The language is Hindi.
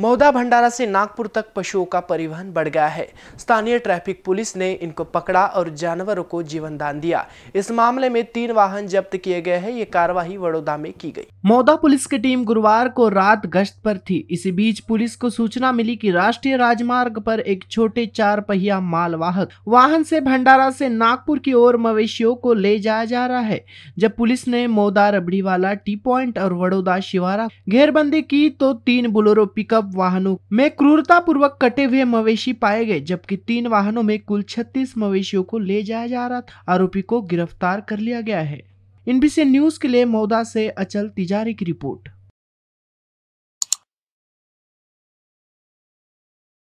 मौदा भंडारा से नागपुर तक पशुओं का परिवहन बढ़ गया है स्थानीय ट्रैफिक पुलिस ने इनको पकड़ा और जानवरों को जीवन दान दिया इस मामले में तीन वाहन जब्त किए गए हैं ये कार्रवाई वडोदा में की गई मौदा पुलिस की टीम गुरुवार को रात गश्त पर थी इसी बीच पुलिस को सूचना मिली कि राष्ट्रीय राजमार्ग पर एक छोटे चार पहिया माल वाहक वाहन से भंडारा से नागपुर की ओर मवेशियों को ले जाया जा रहा है जब पुलिस ने मौदा वाला टी पॉइंट और वडोदा शिवारा घेरबंदी की तो तीन बुलोरो पिकअप वाहनों में क्रूरता पूर्वक कटे हुए मवेशी पाए गए जबकि तीन वाहनों में कुल छत्तीस मवेशियों को ले जाया जा रहा था आरोपी को गिरफ्तार कर लिया गया है इनबीसी न्यूज के लिए मौदा से अचल तिजारी की रिपोर्ट